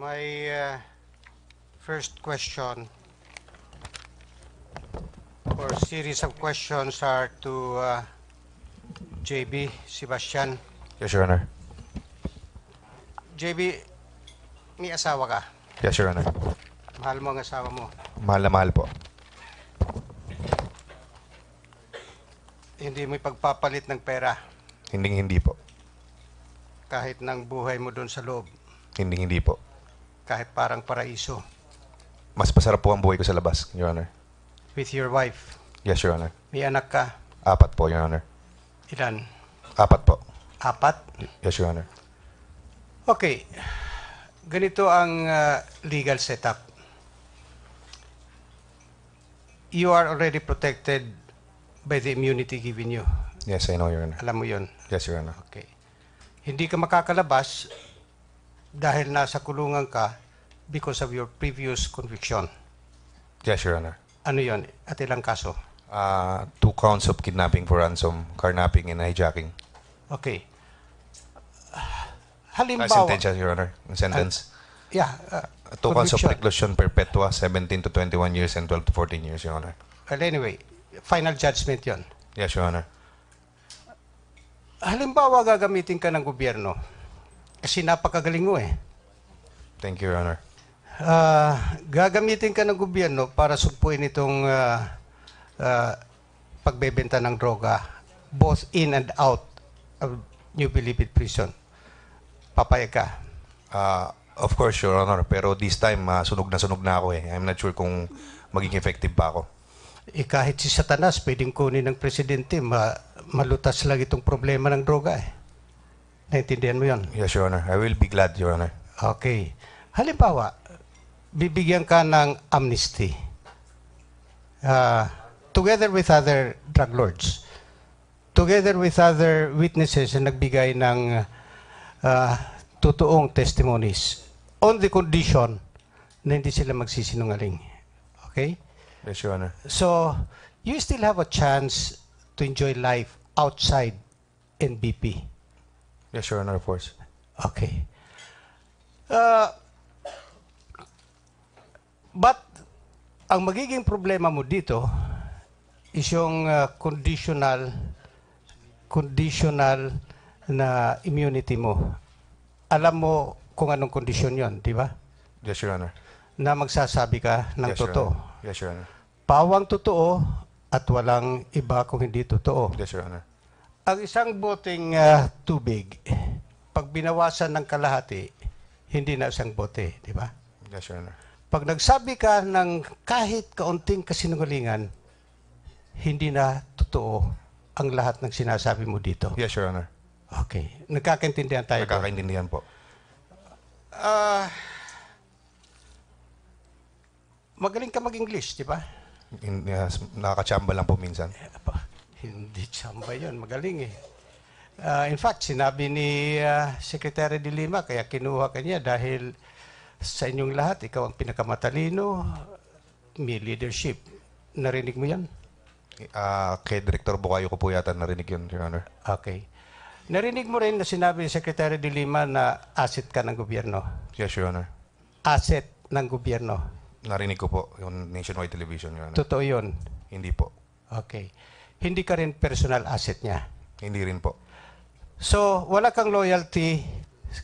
My uh, first question or series of questions are to uh, JB Sebastian. Yes, Your Honor. JB, may asawa ka? Yes, Your Honor. Mahal mo ang asawa mo? Mahal na mahal po. Hindi mo ipagpapalit ng pera? Hindi, hindi po. Kahit ng buhay mo doon sa loob? Hindi, hindi po kahit parang paraiso. Mas masarap po ang buhay ko sa labas, Your Honor. With your wife? Yes, Your Honor. May anak ka? Apat po, Your Honor. Ilan? Apat po. Apat? Yes, Your Honor. Okay. Ganito ang uh, legal setup. You are already protected by the immunity given you. Yes, I know, Your Honor. Alam mo yon. Yes, Your Honor. Okay. Hindi ka makakalabas dahil nasa kulungan ka because of your previous conviction. Yes, Your Honor. Ano yon? At ilang kaso? Uh, two counts of kidnapping for ransom, carnapping, and hijacking. Okay. Halimbawa... Uh, sentence, Your Honor. Sentence. Uh, yeah. Uh, two counts of reclusion perpetua, 17 to 21 years and 12 to 14 years, Your Honor. Well, anyway, final judgment yon. Yes, Your Honor. Halimbawa, gagamitin ka ng gobyerno kasi napakagaling mo eh. Thank you, Your Honor. Uh, gagamitin ka ng gobyerno para sugpuin itong uh, uh, pagbebenta ng droga both in and out of New Bilibid Prison. Papayag ka. Uh, of course, Your Honor. Pero this time, uh, sunog na sunog na ako eh. I'm not sure kung magiging effective pa ako. Eh, kahit si Satanas, pwedeng kunin ng presidente. Ma malutas lang itong problema ng droga eh. Naintindihan mo yon? Yes, Your Honor. I will be glad, Your Honor. Okay. Halimbawa, bibigyan ka ng amnesty uh, together with other drug lords, together with other witnesses na nagbigay ng uh, totoong testimonies on the condition na hindi sila magsisinungaling. Okay? Yes, Your Honor. So, you still have a chance to enjoy life outside NBP. Yes, sure, another force. Okay. Uh, but, ang magiging problema mo dito is yung uh, conditional conditional na immunity mo. Alam mo kung anong kondisyon yon, di ba? Yes, Your Honor. Na magsasabi ka ng yes, totoo. Your Yes, Your Honor. Pawang totoo at walang iba kung hindi totoo. Yes, Your Honor. Ang isang boteng uh, tubig, pag binawasan ng kalahati, hindi na isang bote, di ba? Yes, Your Honor. Pag nagsabi ka ng kahit kaunting kasinungalingan, hindi na totoo ang lahat ng sinasabi mo dito. Yes, Your Honor. Okay. Nagkakaintindihan tayo. Nagkakaintindihan po. Ah... Uh, magaling ka mag-English, di ba? In, yes, nakakachamba lang po minsan. Hindi samba yun. Magaling eh. Uh, in fact, sinabi ni uh, Secretary de Lima, kaya kinuha kanya dahil sa inyong lahat, ikaw ang pinakamatalino, may leadership. Narinig mo yan? Uh, kay Director Bukayo ko po yata narinig yun, Your Honor. Okay. Narinig mo rin na sinabi ni Secretary de Lima na asset ka ng gobyerno. Yes, Your Honor. Asset ng gobyerno. Narinig ko po yung nationwide television, Your Honor. Totoo yun? Hindi po. Okay hindi ka rin personal asset niya. Hindi rin po. So, wala kang loyalty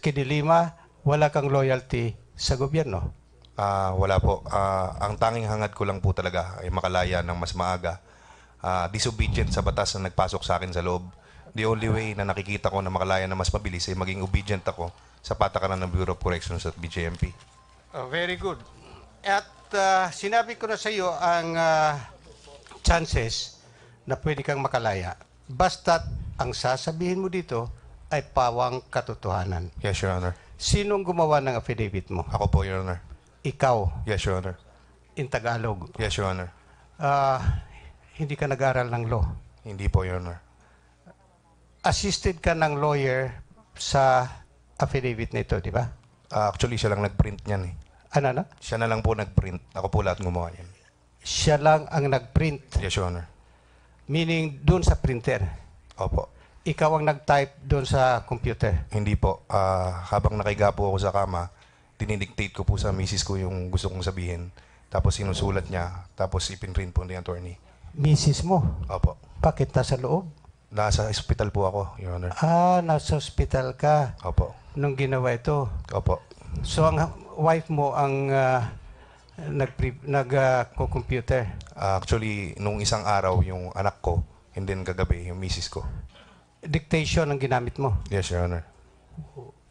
kay Lima, wala kang loyalty sa gobyerno. Ah, wala po. Ah, ang tanging hangad ko lang po talaga ay makalaya ng mas maaga. Ah, disobedient sa batas na nagpasok sa akin sa loob. The only way na nakikita ko na makalaya na mas mabilis ay maging obedient ako sa patakaran ng Bureau of Corrections at BJMP. Oh, very good. At ah, sinabi ko na sa iyo ang ah, chances na pwede kang makalaya. Basta't ang sasabihin mo dito ay pawang katotohanan. Yes, Your Honor. Sinong gumawa ng affidavit mo? Ako po, Your Honor. Ikaw? Yes, Your Honor. In Tagalog? Yes, Your Honor. Uh, hindi ka nag-aral ng law? Hindi po, Your Honor. Assisted ka ng lawyer sa affidavit na ito, di ba? Uh, actually, siya lang nag-print niyan eh. Ano na? Ano? Siya na lang po nag-print. Ako po lahat gumawa niyan. Siya lang ang nag-print? Yes, Your Honor. Meaning, doon sa printer. Opo. Ikaw ang nag-type doon sa computer. Hindi po. Ah, habang nakahiga po ako sa kama, dinidictate ko po sa misis ko yung gusto kong sabihin. Tapos sinusulat niya. Tapos ipinprint po ni attorney. Misis mo, Opo. bakit nasa loob? Nasa hospital po ako, Your Honor. Ah, nasa hospital ka Opo. nung ginawa ito. Opo. So, ang wife mo ang ah, nag-computer. Ah, actually, nung isang araw, yung anak ko, and then kagabi, yung misis ko. Dictation ang ginamit mo? Yes, Your Honor.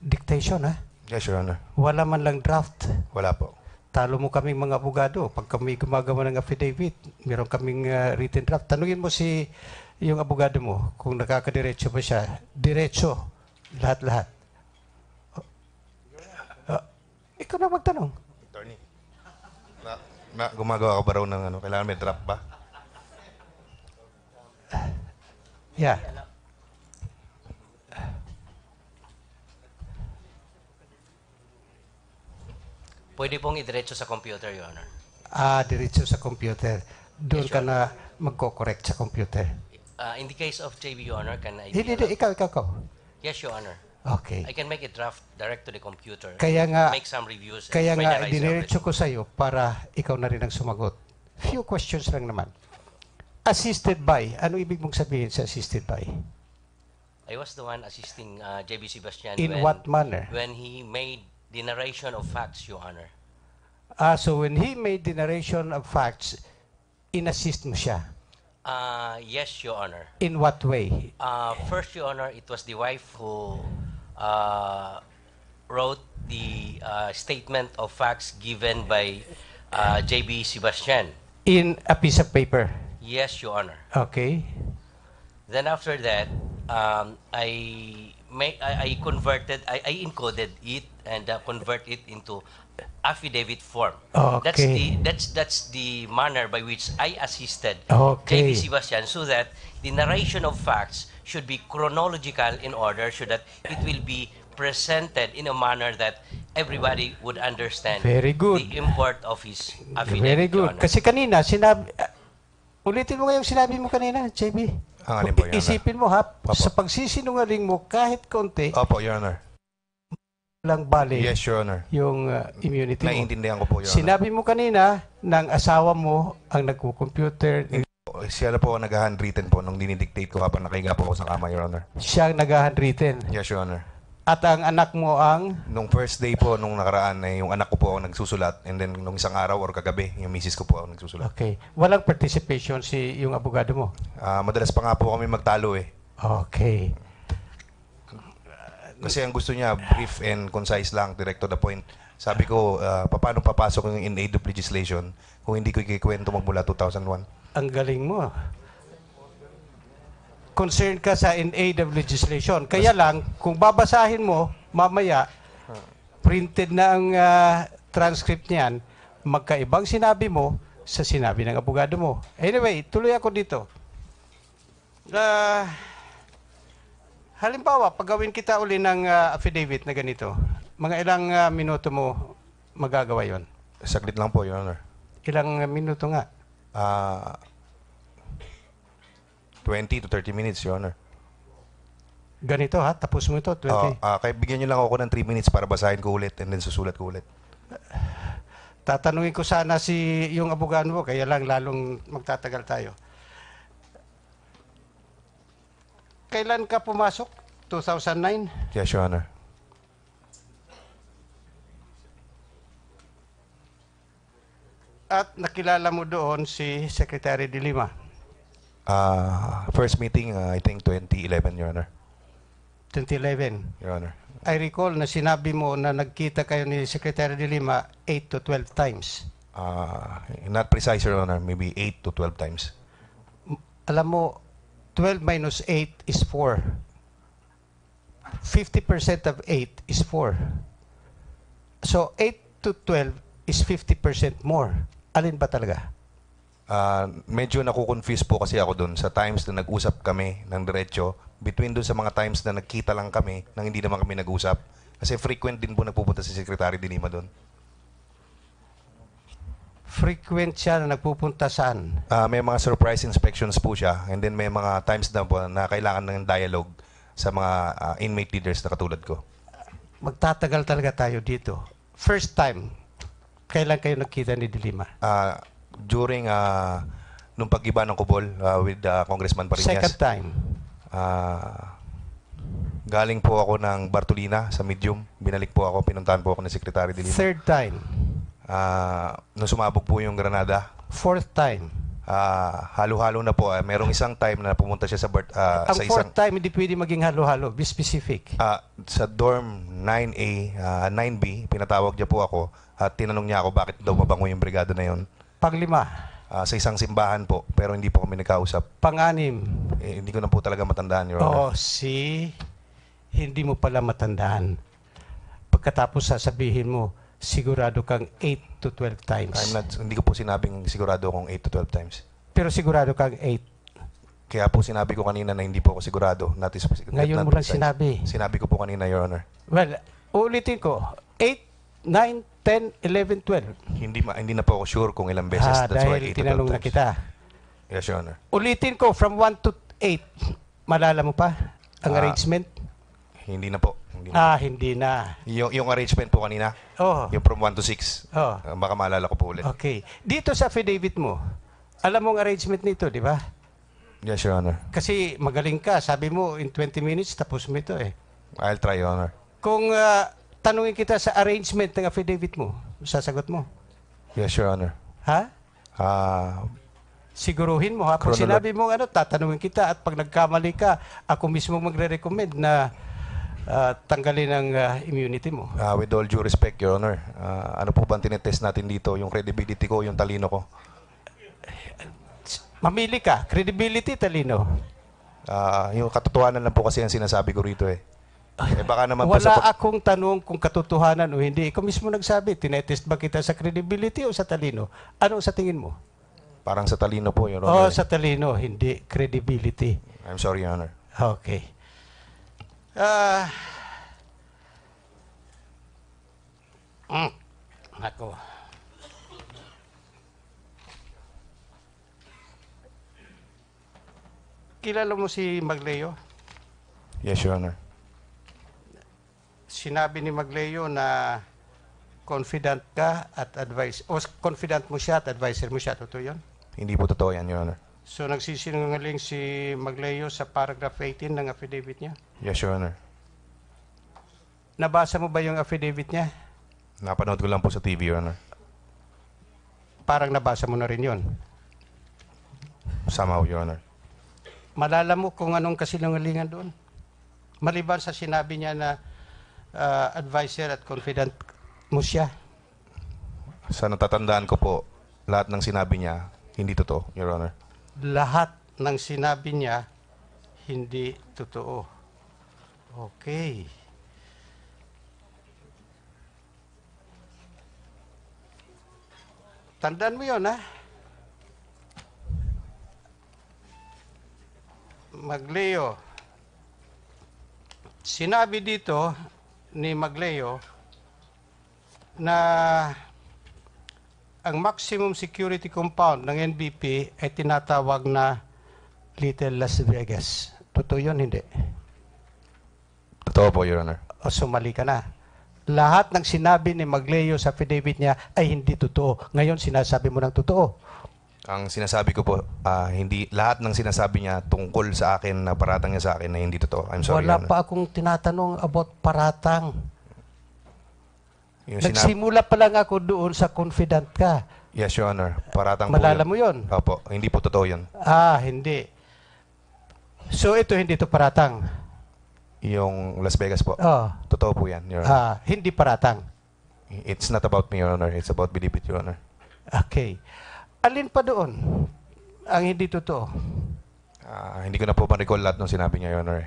Dictation, ha? Yes, Your Honor. Wala man lang draft? Wala po. Talo mo kaming mga abogado. Pag kami gumagawa ng affidavit, meron kaming uh, written draft. Tanungin mo si yung abogado mo kung nakakadiretso ba siya. Diretso. Lahat-lahat. Uh, ikaw na magtanong na, gumagawa ka ba raw ng ano? Kailangan may drop ba? Yeah. Pwede pong idiretso sa computer, Your Honor. Ah, diretso sa computer. Doon ka na magko-correct sa computer. Uh, in the case of JV, Your Honor, can I... Hindi, hindi, ikaw, ikaw, ikaw. Yes, Your Honor. Okay. I can make a draft direct to the computer. Kaya nga, make some reviews. Kaya nga, diniretso ko sa'yo para ikaw na rin ang sumagot. Few questions lang naman. Assisted by, ano ibig mong sabihin sa assisted by? I was the one assisting uh, JB Sebastian. In when, what manner? When he made the narration of facts, Your Honor. Ah, uh, so when he made the narration of facts, inassist mo siya? Uh, yes, Your Honor. In what way? Uh, first, Your Honor, it was the wife who uh, wrote the uh, statement of facts given by uh, J.B. Sebastian. In a piece of paper? Yes, Your Honor. Okay. Then after that, um, I, may, I, I converted, I, I encoded it and uh, convert it into affidavit form. Okay. That's the that's that's the manner by which I assisted okay. JB Sebastian so that the narration of facts should be chronological in order so that it will be presented in a manner that everybody would understand Very good. the import of his affidavit. Very good. Kasi kanina, sinabi, uh, ulitin mo yung sinabi mo kanina, JB. Ang alin po, Isipin mo ha, Opo. sa pagsisinungaling mo kahit konti, Opo, Your Honor lang bali Yes, Your Honor. yung uh, immunity Naiintindihan ko po, Your Honor. Sinabi mo kanina ng asawa mo ang nagko-computer, Siya na po ang nag-handwritten po nung dinidictate ko habang nakahiga po ako sa kama, Your Honor. siya ang nag-handwritten. Yes, Your Honor. At ang anak mo ang Nung first day po, nung nakaraan, eh, yung anak ko po ang nagsusulat. And then, nung isang araw or kagabi, yung misis ko po ang nagsusulat. Okay. Walang participation si yung abogado mo. Ah, madalas pa nga po kami magtalo eh. Okay. Kasi ang gusto niya, brief and concise lang, direct to the point. Sabi ko, uh, paano papasok yung in aid of legislation kung hindi ko ikikwento magmula 2001? Ang galing mo. Ah. Concerned ka sa in aid of legislation. Kaya lang, kung babasahin mo, mamaya, printed na ang uh, transcript niyan, magkaibang sinabi mo sa sinabi ng abogado mo. Anyway, tuloy ako dito. Uh, Halimbawa, paggawin kita uli ng uh, affidavit na ganito, mga ilang uh, minuto mo magagawa yon? Saglit lang po, Your Honor. Ilang minuto nga? Uh, ah, 20 to 30 minutes, Your Honor. Ganito ha, tapos mo ito, 20. Oo, ah, kaya bigyan niyo lang ako ng 3 minutes para basahin ko ulit and then susulat ko ulit. Tatanungin ko sana si yung abogado mo, kaya lang lalong magtatagal tayo. kailan ka pumasok? 2009? Yes, Your Honor. At nakilala mo doon si Secretary De Lima. Uh, first meeting, uh, I think 2011, Your Honor. 2011? Your Honor. I recall na sinabi mo na nagkita kayo ni Secretary De Lima 8 to 12 times. Uh, not precise, Your Honor. Maybe 8 to 12 times. Alam mo, 12 minus 8 is 4. 50% of 8 is 4. So 8 to 12 is 50% more. Alin ba talaga? Uh, medyo nakukonfuse po kasi ako doon sa times na nag-usap kami ng diretsyo between doon sa mga times na nagkita lang kami nang hindi naman kami nag-usap. Kasi frequent din po nagpupunta si Secretary Dilima doon frequent siya na nagpupunta saan? Ah, may mga surprise inspections po siya and then may mga times na po na kailangan ng dialogue sa mga ah, inmate leaders na katulad ko. Magtatagal talaga tayo dito. First time, kailan kayo nagkita ni Dilima? Ah, during uh, nung pag-iba ng Kubol ah, with ah, Congressman Parinas. Second Parinas, time. ah, galing po ako ng Bartolina sa medium. Binalik po ako, pinuntahan po ako ng Secretary Dilima. Third time uh, nung sumabog po yung Granada. Fourth time. Uh, halo-halo na po. Uh, merong isang time na pumunta siya sa, birth, uh, sa isang... fourth time, hindi pwede maging halo-halo. Be specific. Uh, sa dorm 9A, uh, 9B, pinatawag niya po ako at tinanong niya ako bakit daw mabango yung brigada na yon. Panglima. Uh, sa isang simbahan po, pero hindi po kami nagkausap. Panganim. Eh, hindi ko na po talaga matandaan, Your Honor. Oh, si... Hindi mo pala matandaan. Pagkatapos sasabihin mo, sigurado kang 8 to 12 times. I'm not, hindi ko po sinabing sigurado akong 8 to 12 times. Pero sigurado kang 8. Kaya po sinabi ko kanina na hindi po ako sigurado. Not is, Ngayon not mo lang sinabi. Sinabi ko po kanina, Your Honor. Well, ulitin ko. 8, 9, 10, 11, 12. Hindi, ma- hindi na po ako sure kung ilang beses. Ah, That's why 8 to 12 tinanong na kita. Yes, Your Honor. Ulitin ko, from 1 to 8, malala mo pa ang Ah. arrangement? Hindi na po. Hindi Ah, hindi na. Yung, yung arrangement po kanina, Oh, yung from 1 to 6. oh. Ah, baka maalala ko po ulit. Okay. Dito sa affidavit mo, alam mo ang arrangement nito, di ba? Yes, Your Honor. Kasi magaling ka. Sabi mo, in 20 minutes, tapos mo ito eh. I'll try, Your Honor. Kung ah, tanungin kita sa arrangement ng affidavit mo, sasagot mo. Yes, Your Honor. Ha? Ah, Siguruhin mo ha. Pag Chronolo- sinabi mo ano, tatanungin kita at pag nagkamali ka, ako mismo magre-recommend na uh, tanggalin ang uh, immunity mo. Uh, with all due respect, Your Honor, uh, ano po bang tinetest natin dito? Yung credibility ko, yung talino ko? Mamili ka. Credibility, talino. Uh, yung katotohanan lang po kasi ang sinasabi ko rito eh. Eh, baka naman Wala sa... akong tanong kung katotohanan o hindi. Ikaw mismo nagsabi, tinetest ba kita sa credibility o sa talino? Ano sa tingin mo? Parang sa talino po, Your oh, Honor. oh, sa talino, hindi credibility. I'm sorry, Your Honor. Okay. Ah. Uh, mm. Ako. Kilala mo si Magleo? Yes, Your Honor. Sinabi ni Magleo na confident ka at advice, o confident mo siya at advisor mo siya. Totoo yun? Hindi po totoo yan, Your Honor. So nagsisinungaling si Magleo sa paragraph 18 ng affidavit niya? Yes, Your Honor. Nabasa mo ba yung affidavit niya? Napanood ko lang po sa TV, Your Honor. Parang nabasa mo na rin yon. Somehow, Your Honor. Malala mo kung anong kasinungalingan doon. Maliban sa sinabi niya na uh, ah, advisor at confident mo siya. Sa natatandaan ko po, lahat ng sinabi niya, hindi totoo, Your Honor lahat ng sinabi niya hindi totoo. Okay. Tandaan mo yun, ha? Magleo. Sinabi dito ni Magleo na ang maximum security compound ng NBP ay tinatawag na Little Las Vegas. Totoo yun, hindi? Totoo po, Your Honor. O sumali ka na. Lahat ng sinabi ni Magleo sa affidavit niya ay hindi totoo. Ngayon, sinasabi mo ng totoo. Ang sinasabi ko po, ah, hindi lahat ng sinasabi niya tungkol sa akin na paratang niya sa akin na hindi totoo. I'm sorry, Wala pa akong tinatanong about paratang. Yung Nagsimula pa lang ako doon sa confident ka. Yes, Your Honor. Paratang Malala po yun. mo yun? Opo. Hindi po totoo yun. Ah, hindi. So ito hindi to paratang. Yung Las Vegas po. Oh. Totoo po yan, Your Honor. Ah, hindi paratang. It's not about me, Your Honor. It's about believe it, Your Honor. Okay. Alin pa doon ang hindi totoo? Ah, hindi ko na po ma-recall lahat ng sinabi niya, Your Honor.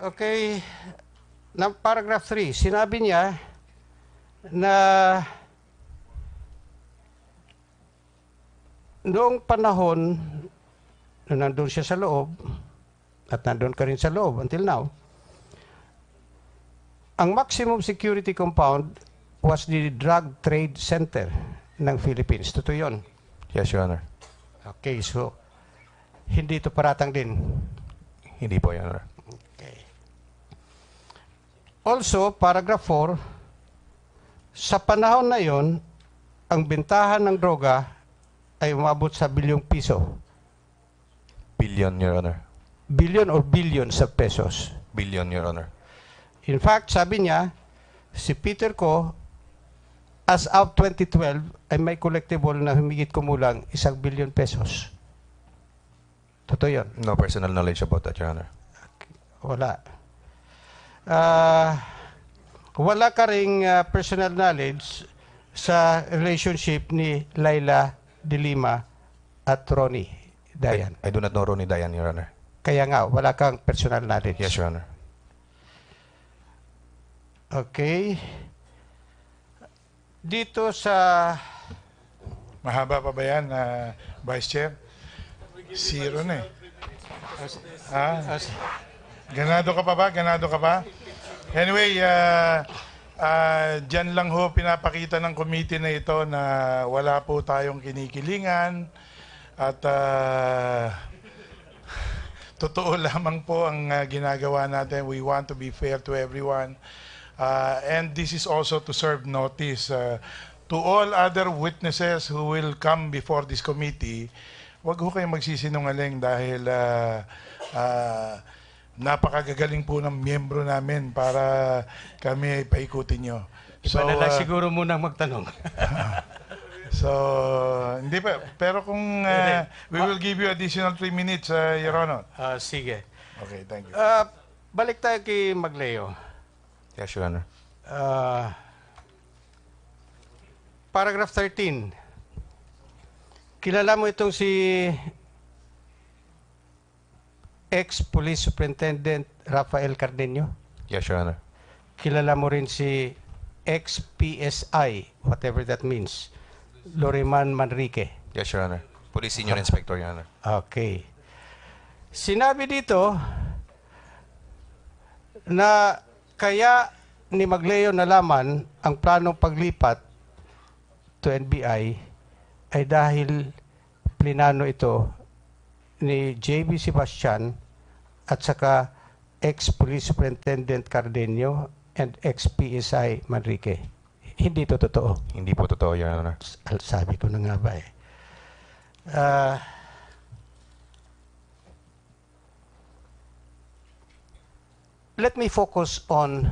Okay ng paragraph 3, sinabi niya na noong panahon na nandun siya sa loob, at nandun ka rin sa loob until now, ang maximum security compound was the drug trade center ng Philippines. Totoo yun? Yes, Your Honor. Okay, so hindi ito paratang din. Hindi po, Your Honor. Also, paragraph 4, sa panahon na yon, ang bintahan ng droga ay umabot sa bilyong piso. Billion, Your Honor. Billion or billions of pesos. Billion, Your Honor. In fact, sabi niya, si Peter Ko, as of 2012, ay may collectible na humigit kumulang isang billion pesos. Totoo yun? No personal knowledge about that, Your Honor. Wala uh, wala ka ring uh, personal knowledge sa relationship ni Laila De at Ronnie Dayan. I, I do not know Ronnie Dayan, Your Honor. Kaya nga, wala kang personal knowledge. Yes, Your Honor. Okay. Dito sa... Mahaba pa ba yan, uh, Vice Chair? Si Ronnie. Eh. Ah, Ganado ka pa ba? Ganado ka pa? Anyway, uh, uh, dyan lang ho pinapakita ng committee na ito na wala po tayong kinikilingan at uh, totoo lamang po ang uh, ginagawa natin. We want to be fair to everyone. Uh, and this is also to serve notice. Uh, to all other witnesses who will come before this committee, wag ho kayong magsisinungaling dahil uh, uh, napakagagaling po ng miyembro namin para kami ay paikutin nyo. Iba so, na lang uh, siguro muna magtanong. so, hindi pa. Pero kung uh, we will give you additional 3 minutes, uh, Your Honor. Uh, sige. Okay, thank you. Uh, balik tayo kay Magleo. Yes, Your Honor. Uh, paragraph 13. Kilala mo itong si ex-Police Superintendent Rafael Cardenio? Yes, Your Honor. Kilala mo rin si ex-PSI, whatever that means, Loriman Manrique? Yes, Your Honor. Police Senior Inspector, Your Honor. Okay. Sinabi dito na kaya ni Magleo nalaman ang planong paglipat to NBI ay dahil plinano ito ni JB Sebastian at saka ex-Police Superintendent Cardenio and ex-PSI Manrique. Hindi to totoo. Hindi po totoo, Your Honor. Sabi ko na nga ba eh. Uh, let me focus on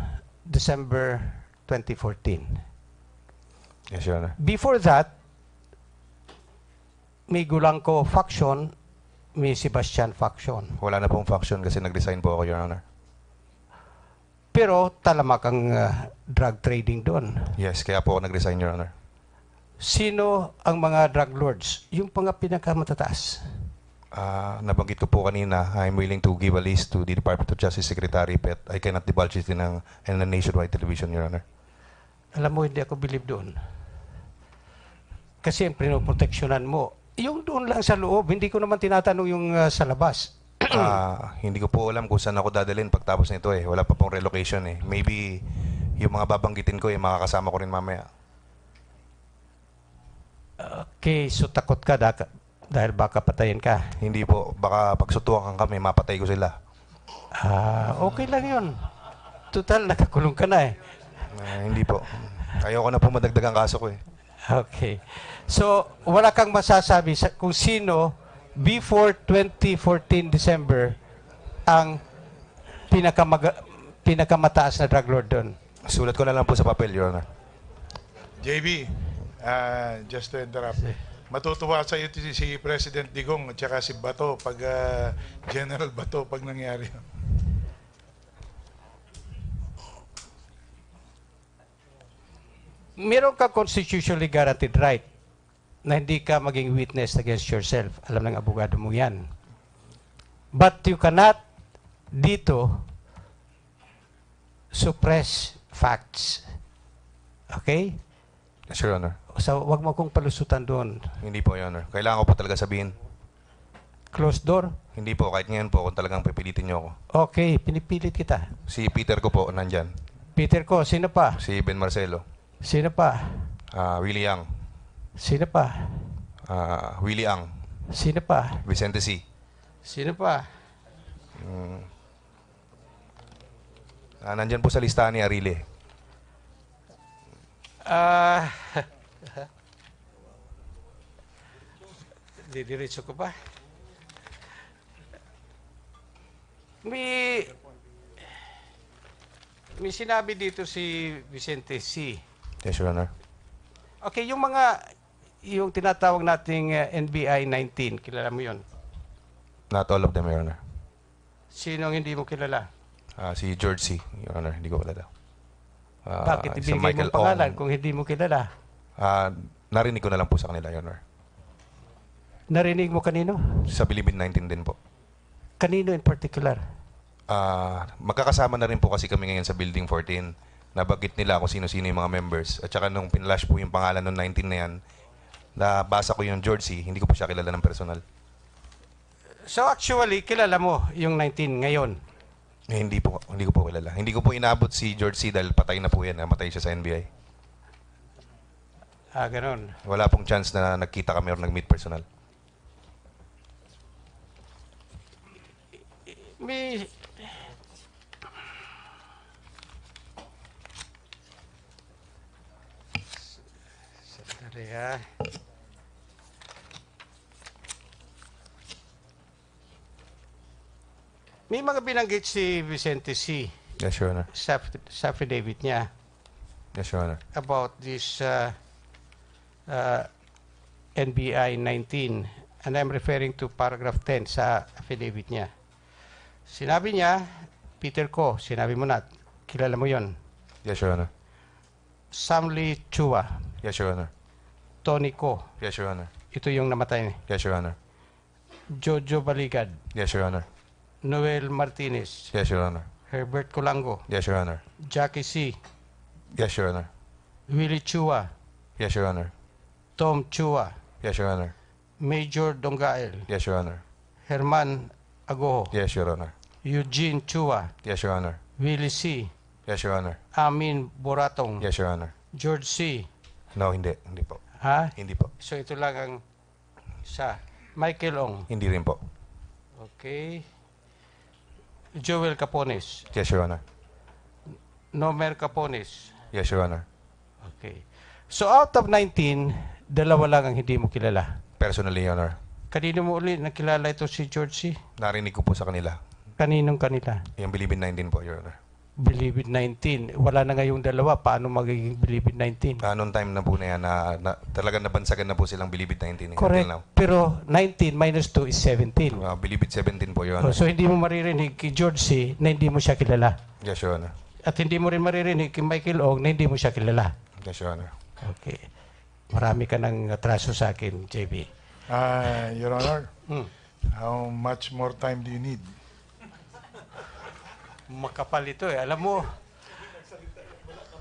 December 2014. Yes, Your Honor. Before that, may gulang ko faction ni Sebastian Faction. Wala na pong faction kasi nag-resign po ako, Your Honor. Pero talamak ang uh, drug trading doon. Yes, kaya po ako nag-resign, Your Honor. Sino ang mga drug lords? Yung pang pinakamatatas? Uh, ah, nabanggit ko po kanina, I'm willing to give a list to the Department of Justice Secretary, but I cannot divulge it in a, in a nationwide television, Your Honor. Alam mo, hindi ako believe doon. Kasi ang pinoproteksyonan mo, yung doon lang sa loob, hindi ko naman tinatanong yung ah, sa labas. Ah, hindi ko po alam kung saan ako dadalhin pagtapos nito eh. Wala pa pong relocation eh. Maybe yung mga babanggitin ko eh, makakasama ko rin mamaya. Okay, so takot ka daka- dahil baka patayin ka. Hindi po, baka pagsutukan kami, mapatay ko sila. Ah, okay lang yun. Total, nakakulong ka na eh. Ah, hindi po. Ayoko na po madagdagang kaso ko eh. Okay. So, wala kang masasabi sa kung sino before 2014 December ang pinakamaga, pinakamataas na drug lord doon. Sulat ko na lang po sa papel, Your Honor. JB, uh, ah, just to interrupt. Matutuwa sa iyo si President Digong at saka si Bato pag uh, General Bato pag nangyari yun. meron ka constitutionally guaranteed right na hindi ka maging witness against yourself. Alam ng abogado mo yan. But you cannot dito suppress facts. Okay? Yes, Your Honor. So, wag mo kong palusutan doon. Hindi po, Your Honor. Kailangan ko po talaga sabihin. Closed door? Hindi po. Kahit ngayon po, kung talagang pipilitin niyo ako. Okay, pinipilit kita. Si Peter ko po, nandyan. Peter ko, sino pa? Si Ben Marcelo. Sino pa? Ah, Willie Ang. Sino pa? Ah, Willie Ang. Sino pa? Vicente C. Sino pa? Mm. Ah, nandyan po sa listahan ni Arile. Ah. Didiretso ko pa. May may sinabi dito si Vicente C. Yes, Your Honor. Okay, yung mga, yung tinatawag nating uh, NBI 19, kilala mo yun? Not all of them, Your Honor. Sinong hindi mo kilala? Ah, si George C., Your Honor. Hindi ko kilala. Ah, Bakit si ibigay Michael mo pangalan Ong. kung hindi mo kilala? Ah, narinig ko na lang po sa kanila, Your Honor. Narinig mo kanino? Sa Bilibid 19 din po. Kanino in particular? Ah, magkakasama na rin po kasi kami ngayon sa Building 14 nabagit nila kung sino-sino yung mga members. At saka nung pinlash po yung pangalan noong 19 na yan, nabasa ko yung George C. Hindi ko po siya kilala ng personal. So actually, kilala mo yung 19 ngayon? Eh, hindi po, hindi ko po kilala. Hindi ko po inabot si George C. dahil patay na po yan. Namatay ah. siya sa NBI. Ah, ganun. Wala pong chance na nagkita kami or nag-meet personal. May Teka. May mga binanggit si Vicente C. Yes, Your Honor. Sa, sa affidavit niya Yes, Your Honor. about this uh, uh, NBI 19 and I'm referring to paragraph 10 sa affidavit niya. Sinabi niya, Peter Ko, sinabi mo na, kilala mo yon. Yes, Your Honor. Samli Chua, Yes, Your Honor. Tonico. Yes, Your Honor. Ito yung namatay ni Yes, Your Honor. Jojo Baligad, Yes, Your Honor. Noel Martinez, Yes, Your Honor. Herbert Colango, Yes, Your Honor. Jackie C., Yes, Your Honor. Willie Chua, Yes, Your Honor. Tom Chua, Yes, Your Honor. Major Dongael, Yes, Your Honor. Herman Agoho, Yes, Your Honor. Eugene Chua, Yes, Your Honor. Willie C., Yes, Your Honor. Amin Boratong, Yes, Your Honor. George C., No, hindi. Hindi po. Ha? Hindi po. So ito lang ang sa Michael Ong. Hindi rin po. Okay. Joel Capones. Yes, Your Honor. Nomer Capones. Yes, Your Honor. Okay. So out of 19, dalawa lang ang hindi mo kilala. Personally, Your Honor. Kanino mo uli nakilala ito si George C? Narinig ko po sa kanila. Kaninong kanila? Yung Bilibin 19 po, Your Honor bilibid 19. Wala na ngayong dalawa, paano magiging bilibid 19? Anong time na po na yan? Na, na, talagang nabansagan na po silang bilibid 19. Correct. Now. Pero 19 minus 2 is 17. Uh, bilibid 17 po yun. Oh, so hindi mo maririnig kay George C. na hindi mo siya kilala. Yes, Your Honor. At hindi mo rin maririnig kay Michael Ong na hindi mo siya kilala. Yes, Your Honor. Okay. Marami ka ng atraso sa akin, JB. Uh, ah, Your Honor, hmm. how much more time do you need? Makapal ito eh. Alam mo,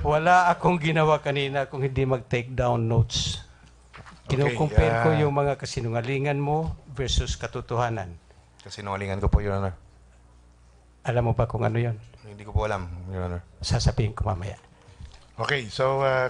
wala akong ginawa kanina kung hindi mag-take down notes. Kinukumpare okay, uh, ko ah. yung mga kasinungalingan mo versus katotohanan. Kasinungalingan ko po, Your Honor. Alam mo ba kung ano yon? Hindi ko po alam, Your Honor. Sasabihin ko mamaya. Okay, so... Uh,